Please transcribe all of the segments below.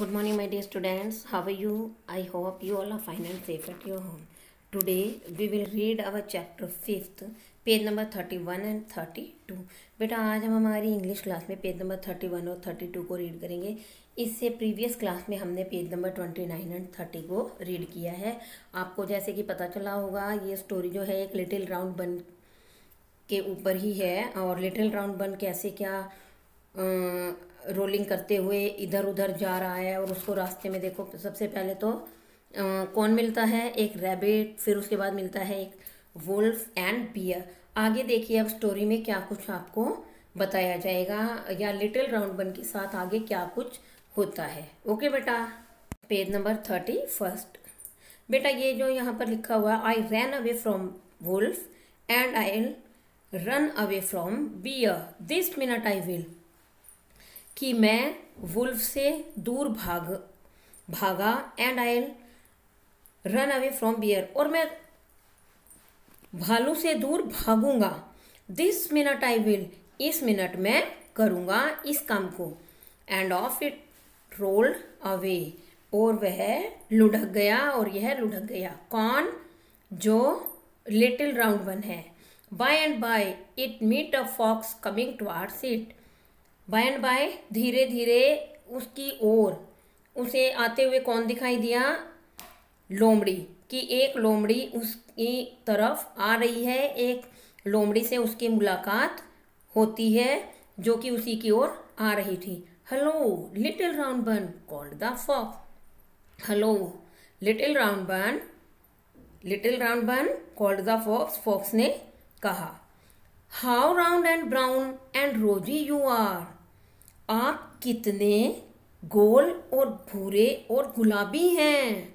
good morning my dear students how are you i hope you all are fine and safe at your home today we will read our chapter page number thirty one and thirty two बेटा आज हम हमारी English class में page number thirty one और thirty two को read करेंगे इससे previous class में हमने page number twenty nine and thirty को रीड किया है आपको जैसे कि पता चला होगा ये स्टोरी जो है एक लिटिल राउंड बन के ऊपर ही है और लिटिल राउंड बन कैसे क्या रोलिंग करते हुए इधर उधर जा रहा है और उसको रास्ते में देखो सबसे पहले तो आ, कौन मिलता है एक रैबिट फिर उसके बाद मिलता है एक वुल्फ एंड बियर आगे देखिए अब स्टोरी में क्या कुछ आपको बताया जाएगा या लिटिल राउंड बन के साथ आगे क्या कुछ होता है ओके बेटा पेज नंबर थर्टी फर्स्ट बेटा ये जो यहाँ पर लिखा हुआ I run away from wolf and I run away from bear this minute I will कि मैं वुल्फ से दूर भाग भागा and I run away from bear और मैं भालू से दूर भागूंगा दिस मिनट आई विल इस मिनट मैं करूंगा इस काम को and off it rolled away और वह लुढ़क गया और यह लुढ़क गया कौन जो लिटिल राउंड वन है by and by it meet a fox coming towards it by and by धीरे धीरे उसकी ओर उसे आते हुए कौन दिखाई दिया लोमड़ी कि एक लोमड़ी उसकी तरफ आ रही है एक लोमड़ी से उसकी मुलाकात होती है जो कि उसी की ओर आ रही थी hello little round bun called the fox hello little round bun little round bun called the fox fox ने कहा how round and brown and rosy you are आप कितने गोल और भूरे और गुलाबी हैं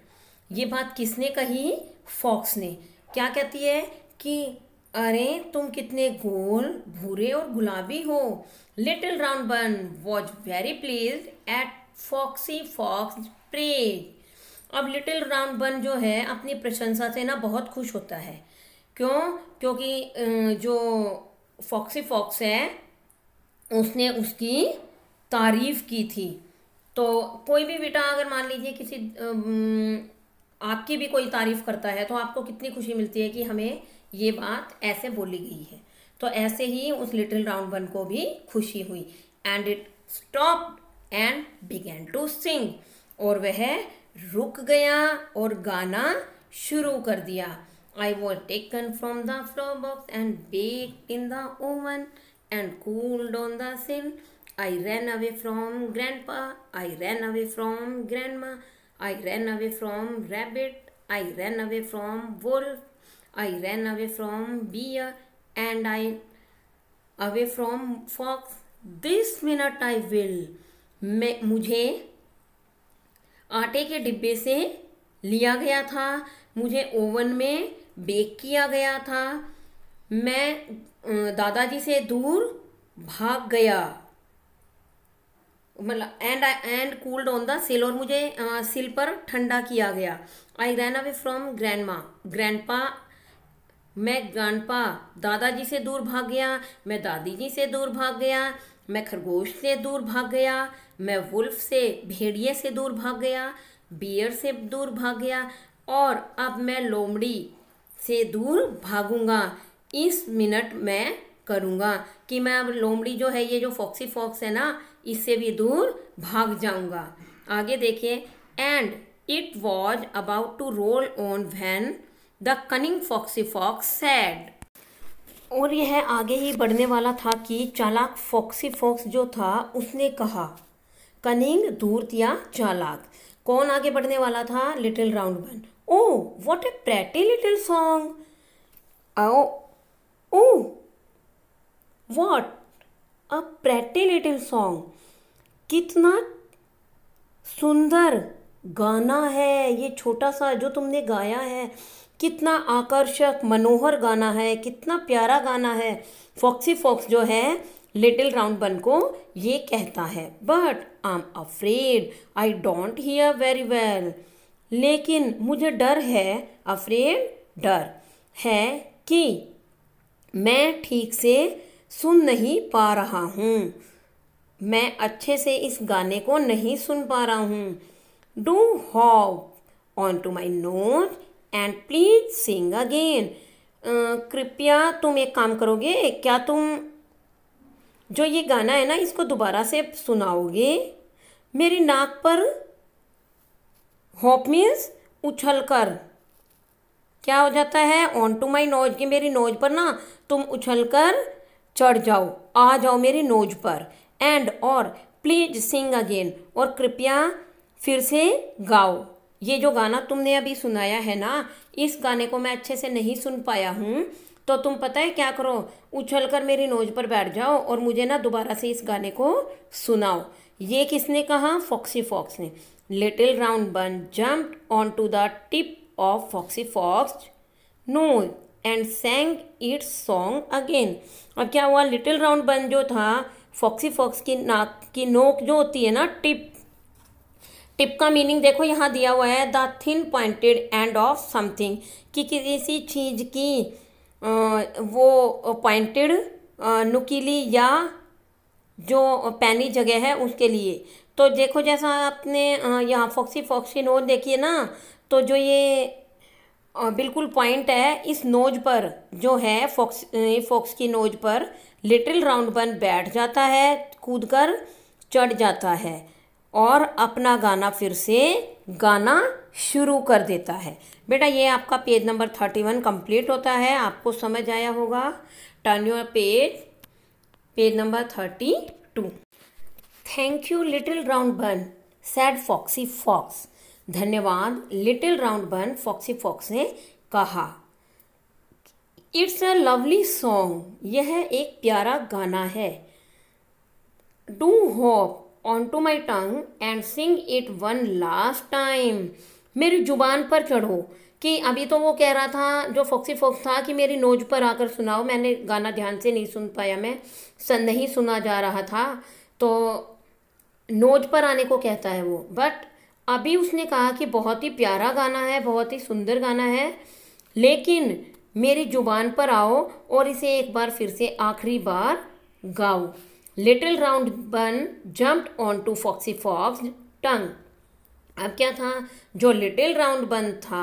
ये बात किसने कही फॉक्स ने क्या कहती है कि अरे तुम कितने गोल भूरे और गुलाबी हो little round bun was very please at foxy fox pray अब लिटिल राउंड बन जो है अपनी प्रशंसा से ना बहुत खुश होता है क्यों क्योंकि जो फॉक्सी फॉक्स है उसने उसकी तारीफ़ की थी तो कोई भी बेटा अगर मान लीजिए किसी आपकी भी कोई तारीफ़ करता है तो आपको कितनी खुशी मिलती है कि हमें ये बात ऐसे बोली गई है तो ऐसे ही उस लिटिल राउंड वन को भी खुशी हुई and it stop and began to sing और वह रुक गया और गाना शुरू कर दिया I was taken from the flour box and baked in the oven and cooled on the sill. I ran away from grandpa. I ran away from grandma. I ran away from rabbit. I ran away from wolf. I ran away from bear and I away from fox. This minute I will. मैं मुझे आटे के डिब्बे से लिया गया था मुझे ओवन में बेक किया गया था मैं दादाजी से दूर भाग गया मतलब and I and cooled on the sill और मुझे सिल पर ठंडा किया गया I ran away from grandma grandpa मैं ग्रैंड पा दादाजी से दूर भाग गया मैं दादी जी से दूर भाग गया मैं खरगोश से दूर भाग गया मैं वुल्फ से भेड़िए से दूर भाग गया बियर से दूर भाग गया और अब मैं लोमड़ी से दूर भागूंगा इस मिनट मैं करूँगा कि मैं अब लोमड़ी जो है ये जो फॉक्सी फॉक्स है ना इससे भी दूर भाग जाऊँगा आगे देखिए and it was about to roll on when the cunning foxy fox said और यह आगे ही बढ़ने वाला था कि चालाक फॉक्सी फॉक्स जो था उसने कहा कनिंग धूर्त या चालाक कौन आगे बढ़ने वाला था little round bun Oh, what a pretty little song. Oh, oh, what a pretty little song. कितना सुंदर गाना है ये छोटा सा जो तुमने गाया है कितना आकर्षक मनोहर गाना है कितना प्यारा गाना है फॉक्सी फॉक्स जो है लिटिल राउंड बन को ये कहता है but I am afraid I don't hear very well लेकिन मुझे डर है अफ्रेड डर है कि मैं ठीक से सुन नहीं पा रहा हूँ मैं अच्छे से इस गाने को नहीं सुन पा रहा हूँ do hop on to my note and please sing again कृपया तुम एक काम करोगे क्या तुम जो ये गाना है ना इसको दोबारा से सुनाओगे मेरी नाक पर होप मीन्स उछल कर क्या हो जाता है ऑन टू माई नोज की मेरी नोज पर ना तुम उछल कर चढ़ जाओ आ जाओ मेरी नोज पर एंड और प्लीज सिंग अगेन और कृपया फिर से गाओ ये जो गाना तुमने अभी सुनाया है ना इस गाने को मैं अच्छे से नहीं सुन पाया हूँ तो तुम पता है क्या करो उछल कर मेरी नोज पर बैठ जाओ और मुझे ना दोबारा से इस गाने को सुनाओ ये किसने कहा फॉक्सी फॉक्स ने little round bun jump on to the tip of foxy fox nose and sang its song again और क्या हुआ लिटिल राउंड बन जो था फॉक्सी फॉक्स की नाक की नोक जो होती है ना टिप टिप का मीनिंग देखो यहाँ दिया हुआ है the thin pointed end of something कि किसी चीज़ की आ, वो पॉइंटेड नुकीली या जो पैनी जगह है उसके लिए तो देखो जैसा आपने यहाँ फॉक्सी फॉक्सी नोज देखिए ना तो जो ये बिल्कुल पॉइंट है इस नोज पर जो है फॉक्स फॉक्स की नोज पर लिटिल राउंड बन बैठ जाता है कूद कर चढ़ जाता है और अपना गाना फिर से गाना शुरू कर देता है बेटा ये आपका page number thirty one complete होता है आपको समझ आया होगा turn your page page number thirty two thank you little round bun said foxy fox धन्यवाद little round bun foxy fox ने कहा इट्स अ लवली सॉन्ग यह एक प्यारा गाना है do hop on to my tongue and sing it one last time मेरी ज़ुबान पर चढ़ो कि अभी तो वो कह रहा था जो फॉक्सी फॉक्स था कि मेरी नोज पर आकर सुनाओ मैंने गाना ध्यान से नहीं सुन पाया मैं सन नहीं सुना जा रहा था तो नोज पर आने को कहता है वो बट अभी उसने कहा कि बहुत ही प्यारा गाना है बहुत ही सुंदर गाना है लेकिन मेरी ज़ुबान पर आओ और इसे एक बार फिर से आखिरी बार गाओ little round bun jumped on to foxy fox tongue अब क्या था जो लिटिल राउंड बन था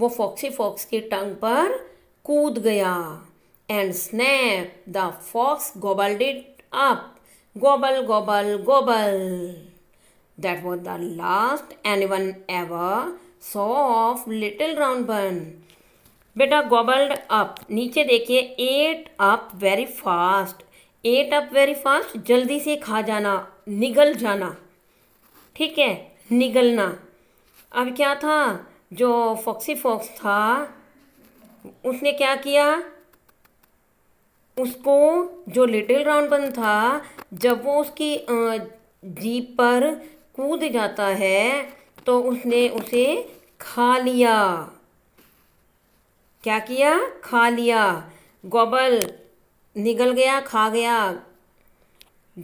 वो फॉक्सी फॉक्स की टंग पर कूद गया and snap the fox gobbled it up gobble gobble gobble that was the last anyone ever saw of little round bun बेटा गोबल्ड अप नीचे देखिए ate up very fast ate up very fast जल्दी से खा जाना निगल जाना ठीक है निगलना अब क्या था जो फॉक्सी फॉक्स था उसने क्या किया उसको जो लिटिल राउंड बन था जब वो उसकी जीप पर कूद जाता है तो उसने उसे खा लिया क्या किया खा लिया गोबल निगल गया खा गया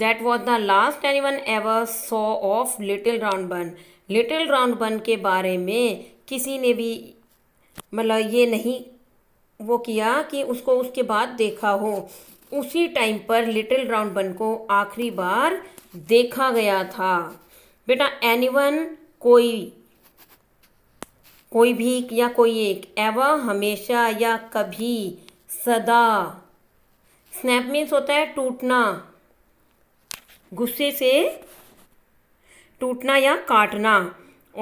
that was the last anyone ever saw of little round bun little round bun के बारे में किसी ने भी मतलब ये नहीं वो किया कि उसको उसके बाद देखा हो उसी टाइम पर लिटिल राउंड बन को आखिरी बार देखा गया था बेटा एनीवन कोई कोई भी या कोई एक एवं हमेशा या कभी सदा स्नैप मीन्स होता है टूटना गुस्से से टूटना या काटना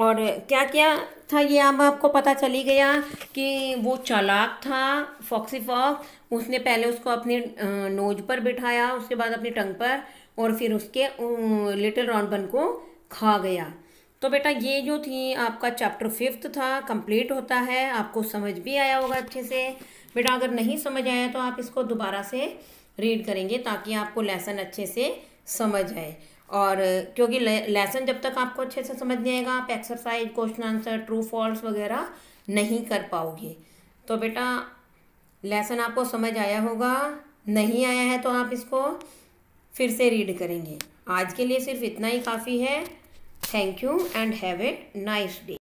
और क्या क्या था ये अब आपको पता चली गया कि वो चालाक था फॉक्सी फॉक्स उसने पहले उसको अपने नोज पर बिठाया उसके बाद अपनी टंग पर और फिर उसके लिटिल रॉनबन को खा गया तो बेटा ये जो थी आपका चैप्टर फिफ्थ था कंप्लीट होता है आपको समझ भी आया होगा अच्छे से बेटा अगर नहीं समझ आया तो आप इसको दोबारा से रीड करेंगे ताकि आपको लेसन अच्छे से समझ आए और क्योंकि लेसन जब तक आपको अच्छे से समझ नहीं आएगा आप exercise question answer true false वगैरह नहीं कर पाओगे तो बेटा लेसन आपको समझ आया होगा नहीं आया है तो आप इसको फिर से रीड करेंगे आज के लिए सिर्फ इतना ही काफ़ी है thank you and have a nice day